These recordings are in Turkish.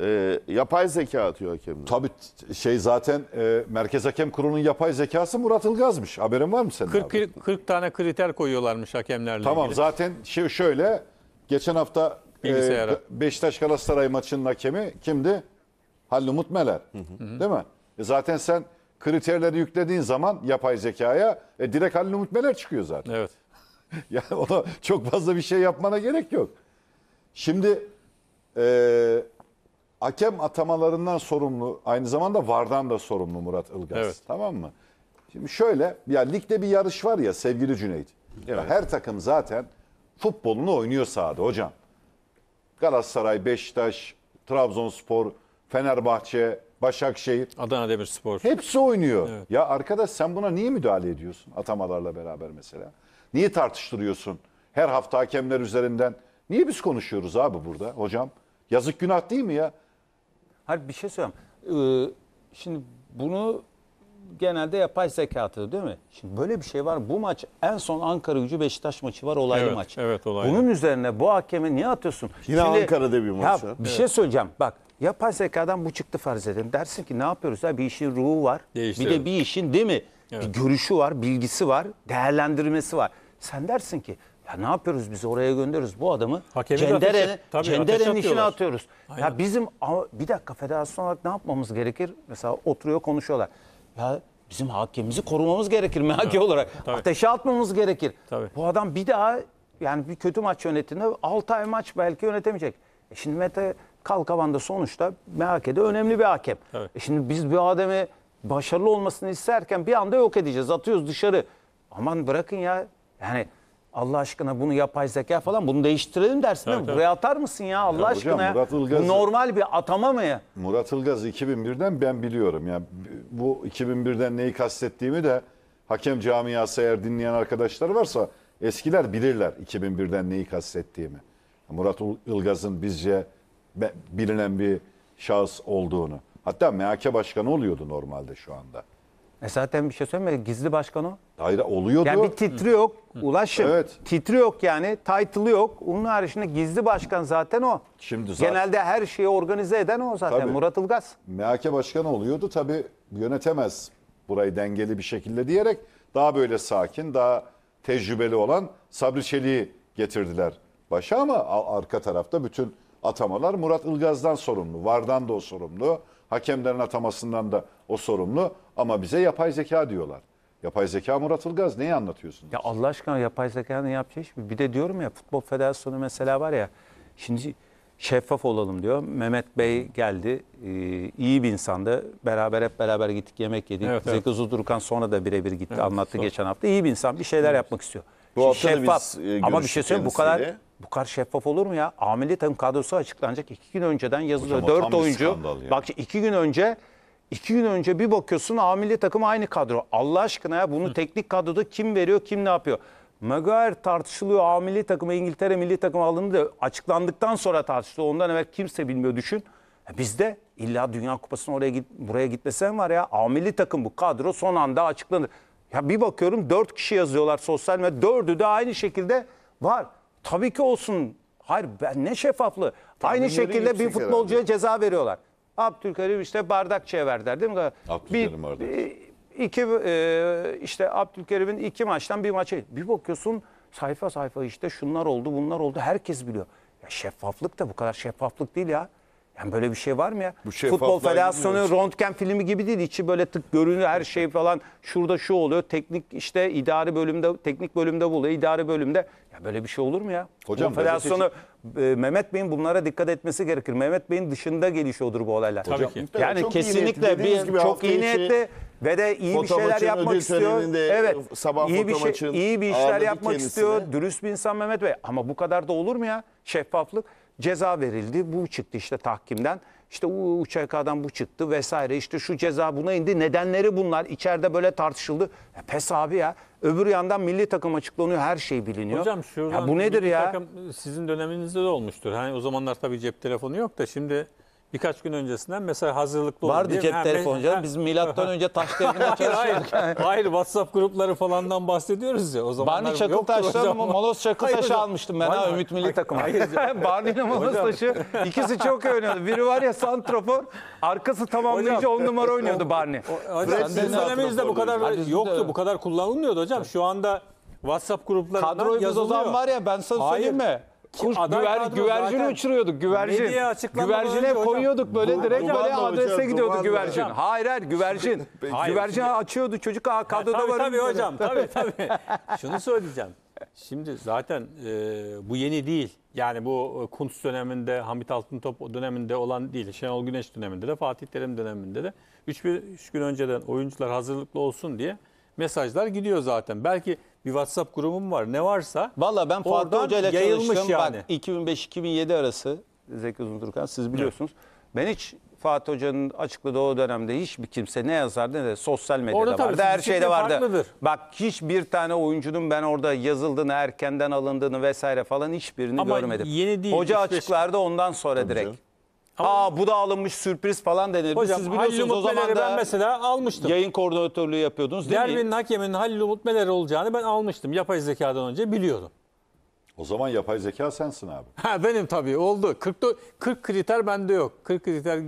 e, yapay zeka atıyor hakemler. Tabii şey zaten e, Merkez Hakem Kurulu'nun yapay zekası Murat Ilgaz'mış. Haberin var mı senin? 40, abi? 40 tane kriter koyuyorlarmış hakemlerle Tamam ilgili. zaten şey şöyle geçen hafta e, Bilgisayara. Beşiktaş Galatasaray maçının hakemi kimdi? Halil Umut Meler. Değil mi? E zaten sen kriterleri yüklediğin zaman yapay zekaya e, direkt Halil Umut Meler çıkıyor zaten. Evet. Yani ona çok fazla bir şey yapmana gerek yok. Şimdi eee hakem atamalarından sorumlu aynı zamanda VAR'dan da sorumlu Murat Ilgaz. Evet. Tamam mı? Şimdi şöyle ya ligde bir yarış var ya sevgili Cüneyt. evet. her takım zaten futbolunu oynuyor sahada hocam. Galatasaray, Beşiktaş, Trabzonspor, Fenerbahçe, Başakşehir. Adana Demirspor. Hepsi oynuyor. Evet. Ya arkadaş sen buna niye müdahale ediyorsun atamalarla beraber mesela? Niye tartıştırıyorsun? Her hafta hakemler üzerinden. Niye biz konuşuyoruz abi burada hocam? Yazık günah değil mi ya? Hayır bir şey söyleyeyim. Ee, şimdi bunu genelde yapay zekatı değil mi? Şimdi böyle bir şey var. Bu maç en son Ankara gücü Beşiktaş maçı var olaylı evet, maç. Evet olaylı. Bunun üzerine bu hakeme niye atıyorsun? Yine Şimdi, Ankara'da bir maç. Ya, bir şey evet. şey söyleyeceğim. Bak yapay zekadan bu çıktı farz edin. Dersin ki ne yapıyoruz ya bir işin ruhu var. Değiştirin. Bir de bir işin değil mi? Evet. Bir görüşü var, bilgisi var, değerlendirmesi var. Sen dersin ki ya ne yapıyoruz biz oraya gönderiyoruz bu adamı Hakemi de ateşe- Cendere'nin işine atıyorlar. atıyoruz. Ya bizim bir dakika federasyon olarak ne yapmamız gerekir? Mesela oturuyor konuşuyorlar. Ya bizim hakemimizi korumamız gerekir MHK olarak. tabii. Ateşe atmamız gerekir. Tabii. Bu adam bir daha yani bir kötü maç yönettiğinde 6 ay maç belki yönetemeyecek. E şimdi Mete Kalkavan da sonuçta MHK'de önemli bir hakem. E şimdi biz bir adamı başarılı olmasını isterken bir anda yok edeceğiz. Atıyoruz dışarı. Aman bırakın ya. Yani Allah aşkına bunu yapay zeka falan bunu değiştirelim dersin evet, değil mi? Evet. Buraya atar mısın ya Allah ya aşkına? Hocam, Murat Ilgaz, bu normal bir atama mı ya? Murat Ilgaz 2001'den ben biliyorum. Yani bu 2001'den neyi kastettiğimi de hakem camiası eğer dinleyen arkadaşlar varsa eskiler bilirler 2001'den neyi kastettiğimi. Murat Ilgaz'ın bizce bilinen bir şahıs olduğunu. Hatta MHK başkanı oluyordu normalde şu anda. E zaten bir şey söyleme gizli başkan o. Hayır oluyordu. Yani bir titri yok. Ulaşım. Evet. Titri yok yani. Title'ı yok. Onun haricinde gizli başkan zaten o. Şimdi zaten. Genelde her şeyi organize eden o zaten. Tabii. Murat Ilgaz. MHK başkanı oluyordu. tabi yönetemez burayı dengeli bir şekilde diyerek daha böyle sakin, daha tecrübeli olan Sabri Çelik'i getirdiler başa ama arka tarafta bütün atamalar Murat Ilgaz'dan sorumlu. Vardan da o sorumlu. Hakemlerin atamasından da o sorumlu ama bize yapay zeka diyorlar. Yapay zeka Murat Ilgaz neyi anlatıyorsunuz? Ya Allah aşkına yapay zeka ne yapacak hiçbir. Bir de diyorum ya Futbol Federasyonu mesela var ya şimdi şeffaf olalım diyor. Mehmet Bey geldi. E, iyi bir insandı. Beraber hep beraber gittik yemek yedik. Evet, Zeki evet. Zudurkan sonra da birebir gitti evet, anlattı sonra. geçen hafta. İyi bir insan bir şeyler evet. yapmak istiyor. Bu hafta şeffaf. biz, e, Ama bir şey söyleyeyim bu kadar bu kadar şeffaf olur mu ya? Ameli takım kadrosu açıklanacak iki gün önceden yazılıyor. Hocam, Dört oyuncu. skandal Bak iki gün önce iki gün önce bir bakıyorsun ameli takım aynı kadro. Allah aşkına ya bunu teknik kadroda kim veriyor kim ne yapıyor? Maguire tartışılıyor. Ameli takıma İngiltere milli takımı alındı. Açıklandıktan sonra tartışılıyor. Ondan evvel kimse bilmiyor düşün. Ya e Bizde illa Dünya Kupasına oraya git, buraya gitmesi var ya? Ameli takım bu kadro son anda açıklanır. Ya bir bakıyorum dört kişi yazıyorlar sosyal medyada. Dördü de aynı şekilde var. Tabii ki olsun. Hayır ben ne şeffaflığı. Aynı şekilde bir futbolcuya herhalde. ceza veriyorlar. Abdülkerim işte bardak çever der değil mi? Abdülkerim bir, bardak. İki, e, işte Abdülkerim'in iki maçtan bir maçı. Bir bakıyorsun sayfa sayfa işte şunlar oldu bunlar oldu herkes biliyor. Ya şeffaflık da bu kadar şeffaflık değil ya. Yani böyle bir şey var mı ya? Bu Futbol Federasyonu gitmiyoruz. röntgen filmi gibi değil. İçi böyle tık görünüyor her şey falan. Şurada şu oluyor. Teknik işte idari bölümde, teknik bölümde buluyor idari bölümde. Ya böyle bir şey olur mu ya? Hocam, Futbol Federasyonu e, Mehmet Bey'in bunlara dikkat etmesi gerekir. Mehmet Bey'in dışında gelişiyordur bu olaylar. Tabii ki. Yani Çok kesinlikle bir çok hafta iyi niyetli ve de iyi bir şeyler yapmak istiyor. E, evet. e, sabah iyi bir şey. maçın iyi bir işler yapmak kendisine. istiyor. Dürüst bir insan Mehmet Bey ama bu kadar da olur mu ya? Şeffaflık ceza verildi. Bu çıktı işte tahkimden. İşte UÇK'dan bu çıktı vesaire. işte şu ceza buna indi. Nedenleri bunlar. İçeride böyle tartışıldı. Ya pes abi ya. Öbür yandan milli takım açıklanıyor. Her şey biliniyor. Hocam şuradan ya bu nedir ya? Takım sizin döneminizde de olmuştur. Hani o zamanlar tabii cep telefonu yok da şimdi Birkaç gün öncesinden mesela hazırlıklı olun Vardı diye. cep telefonu canım. Biz milattan önce taş devrinde Hayır, hayır. Yani. Hayır WhatsApp grupları falandan bahsediyoruz ya. O zamanlar Barney Çakıltaş'tan hocam. Molos Hayır Çakıltaş'ı hocam. almıştım ben Hayır, Ümit Milli hayır, Takımı. hayır hocam. Molos Taş'ı ikisi çok oynuyordu. Biri var ya santrafor, arkası tamamlayıca Hocam. on numara oynuyordu Barney. Hocam, Sizin Sizin bu kadar yoktu. Bu kadar kullanılmıyordu hocam. Şu anda WhatsApp gruplarından Kadroyu biz o zaman var ya ben sana Hayır. söyleyeyim mi? Kuş, aday güver, kadro güvercini zaten uçuruyorduk güvercin. Güvercine önce hocam- koyuyorduk böyle Bu- direkt duvarla böyle adrese hocam, gidiyordu güvercin. hocam. Hayır hayır güvercin. Hayır, güvercin açıyordu çocuk ha, kadroda tabii, varım. Tabii hocam tabii tabii. Şunu söyleyeceğim. Şimdi zaten e, bu yeni değil. Yani bu e, Kuntz döneminde, Hamit Altıntop döneminde olan değil. Şenol Güneş döneminde de, Fatih Terim döneminde de. 3 gün önceden oyuncular hazırlıklı olsun diye mesajlar gidiyor zaten. Belki bir WhatsApp grubum var. Ne varsa Valla ben Fatih Hoca ile çalıştım. yani. Bak 2005-2007 arası Zeki Uzundurkan siz biliyorsunuz. Ben hiç Fatih Hoca'nın açıkladığı o dönemde hiçbir kimse ne yazardı ne de sosyal medyada Orada vardı. Her şeyde vardı. farklıdır. Bak hiçbir tane oyuncunun ben orada yazıldığını, erkenden alındığını vesaire falan hiçbirini Ama görmedim. yeni değil, Hoca üç açıklardı ondan sonra direkt. canım. Aa bu da alınmış sürpriz falan denildi. Hocam Siz Halil biliyorsunuz o Umut Meler'i ben mesela almıştım. yayın koordinatörlüğü yapıyordunuz değil mi? Derbinin hakeminin Halil Umut Meler olacağını ben almıştım. Yapay zekadan önce biliyordum. O zaman yapay zeka sensin abi. Ha benim tabii oldu. 40 40 kriter bende yok. 40 kriter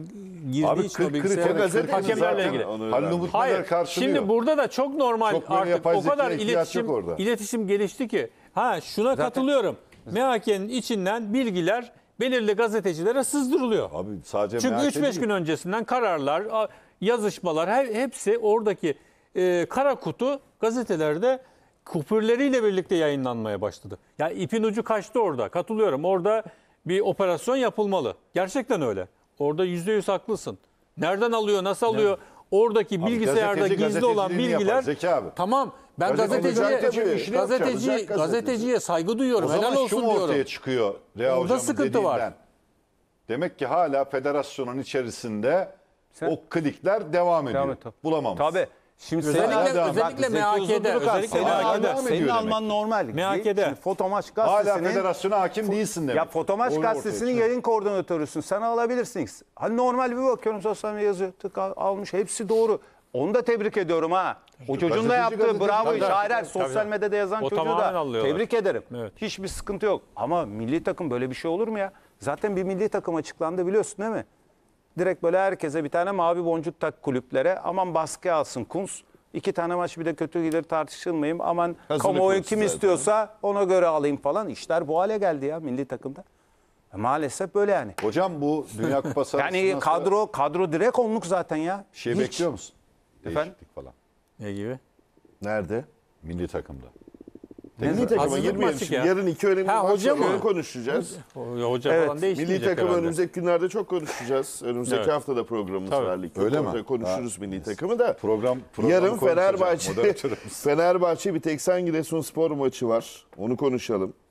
girdiği Abi için 40 bilgisayara- kriter hakemlerle zaten ilgili. Halil Umut Hayır. Hayır. karşılıyor. Şimdi burada da çok normal Çok artık yapay o kadar iletişim orada. iletişim gelişti ki. Ha şuna katılıyorum. MHK'nin içinden bilgiler belirli gazetecilere sızdırılıyor. Abi sadece Çünkü 3-5 gün öncesinden kararlar, yazışmalar hepsi oradaki e, kara kutu gazetelerde kupürleriyle birlikte yayınlanmaya başladı. Yani ipin ucu kaçtı orada. Katılıyorum. Orada bir operasyon yapılmalı. Gerçekten öyle. Orada %100 haklısın. Nereden alıyor, nasıl alıyor? Evet oradaki Abi bilgisayarda gazeteci gizli olan bilgiler abi. tamam ben gazeteciye olacak tabii, gazeteci. gazeteciye saygı duyuyorum. O Helal zaman olsun mu diyorum. ortaya çıkıyor Reha Orada hocamın sıkıntı var. Demek ki hala federasyonun içerisinde Sen- o klikler devam ediyor. et tabii. Bulamamış. Tabii. Şimdi özellikle, senin, özellikle, özellikle MHK'de. Özellikle MHK'de. Senin Alman normal. MHK'de. Fotomaç gazetesinin... Hala federasyona hakim değilsin demek. Ya Fotomaç gazetesinin yayın koordinatörüsün. Sana alabilirsiniz. Hani normal bir bakıyorum sosyal medya yazıyor. Tık almış. Hepsi doğru. Onu da tebrik ediyorum ha. O çocuğun da yaptığı bravo iş. şairer sosyal medyada yazan o çocuğu da tebrik ederim. Evet. Hiçbir sıkıntı yok. Ama milli takım böyle bir şey olur mu ya? Zaten bir milli takım açıklandı biliyorsun değil mi? direkt böyle herkese bir tane mavi boncuk tak kulüplere. Aman baskı alsın Kunz. İki tane maç bir de kötü gelir tartışılmayayım. Aman Hazırlık kamuoyu kim zaten. istiyorsa ona göre alayım falan. İşler bu hale geldi ya milli takımda. E, maalesef böyle yani. Hocam bu Dünya Kupası Yani arasından sonra kadro kadro direkt onluk zaten ya. şey Hiç. bekliyor musun? Efendim? Değişiklik falan. Ne gibi? Nerede? Milli takımda. Milli takıma Hazırlık girmeyelim ya. Yarın iki önemli Ha, hoca var. mı? Onu konuşacağız. Ho- Hoca falan Evet, milli takım herhalde. önümüzdeki günlerde çok konuşacağız. Önümüzdeki Evet. hafta da programımız Tabii. var. Lig Öyle mi? Orada Konuşuruz milli takımı da. Program- programı Yarın konuşacağım, Fenerbahçe, moderatörümüz. Fenerbahçe bir Teksan spor maçı var. Onu konuşalım.